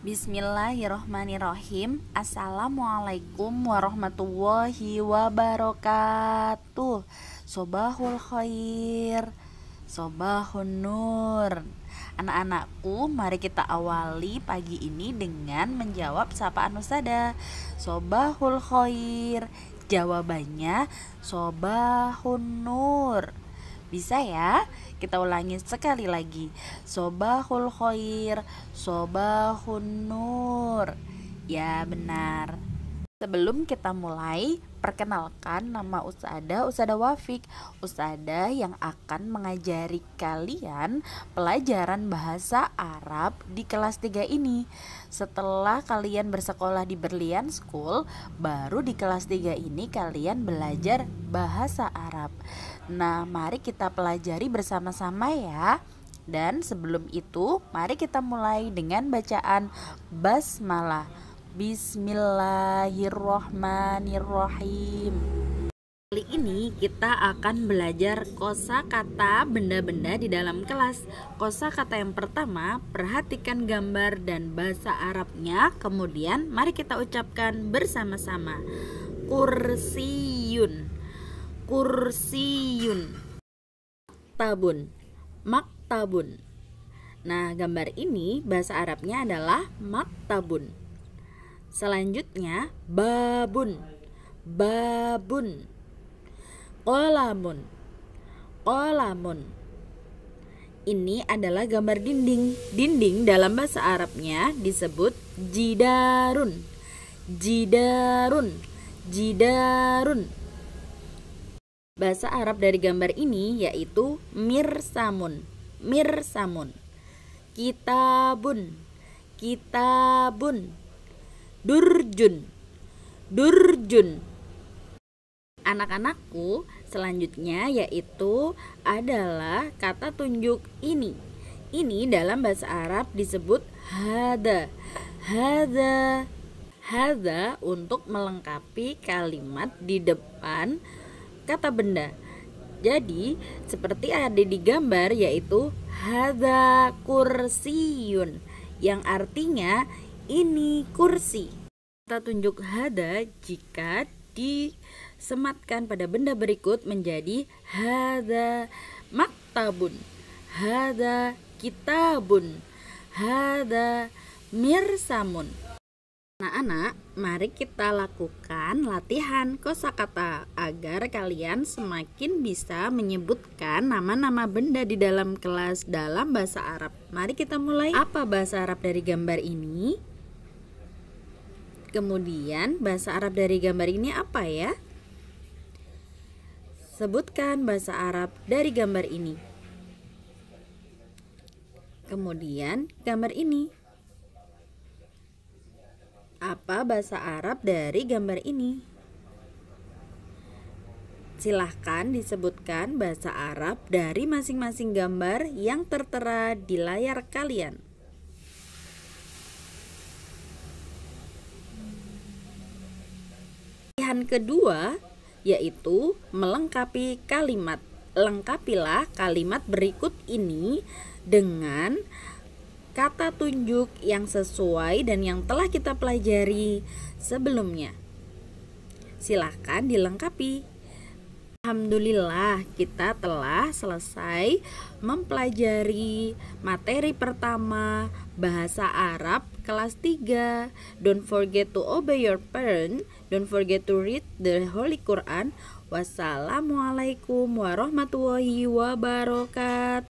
Bismillahirrohmanirrohim Assalamualaikum warahmatullahi wabarakatuh Sobahul khair Sobahun nur Anak-anakku mari kita awali pagi ini dengan menjawab sapaan usada Sobahul khair Jawabannya Sobahun nur bisa ya? Kita ulangi sekali lagi. Sobahul khair, sobahun nur. Ya, benar. Sebelum kita mulai, perkenalkan nama Usada Usada Wafik Usada yang akan mengajari kalian pelajaran bahasa Arab di kelas 3 ini Setelah kalian bersekolah di Berlian School Baru di kelas 3 ini kalian belajar bahasa Arab Arab. Nah, mari kita pelajari bersama-sama ya. Dan sebelum itu, mari kita mulai dengan bacaan basmalah. Bismillahirrohmanirrohim. Kali ini kita akan belajar kosa kata benda-benda di dalam kelas. Kosa kata yang pertama, perhatikan gambar dan bahasa Arabnya. Kemudian mari kita ucapkan bersama-sama. kursiun kursiyun tabun maktabun nah gambar ini bahasa Arabnya adalah maktabun selanjutnya babun babun kolamun kolamun ini adalah gambar dinding dinding dalam bahasa Arabnya disebut jidarun jidarun jidarun bahasa Arab dari gambar ini yaitu mirsamun. Mirsamun. Kitabun. Kitabun. Durjun. Durjun. Anak-anakku, selanjutnya yaitu adalah kata tunjuk ini. Ini dalam bahasa Arab disebut hada. Hada. Hada untuk melengkapi kalimat di depan kata benda. Jadi, seperti ada di gambar yaitu hadza kursiyun yang artinya ini kursi. Kita tunjuk hada jika disematkan pada benda berikut menjadi hada maktabun, hada kitabun, hada mirsamun. Anak-anak, mari kita lakukan latihan kosakata agar kalian semakin bisa menyebutkan nama-nama benda di dalam kelas dalam bahasa Arab. Mari kita mulai. Apa bahasa Arab dari gambar ini? Kemudian, bahasa Arab dari gambar ini apa ya? Sebutkan bahasa Arab dari gambar ini. Kemudian, gambar ini apa bahasa Arab dari gambar ini? Silahkan disebutkan bahasa Arab dari masing-masing gambar yang tertera di layar kalian. Pilihan kedua yaitu melengkapi kalimat. Lengkapilah kalimat berikut ini dengan kata tunjuk yang sesuai dan yang telah kita pelajari sebelumnya. Silahkan dilengkapi. Alhamdulillah, kita telah selesai mempelajari materi pertama bahasa Arab kelas 3. Don't forget to obey your parent, don't forget to read the Holy Quran. Wassalamualaikum warahmatullahi wabarakatuh.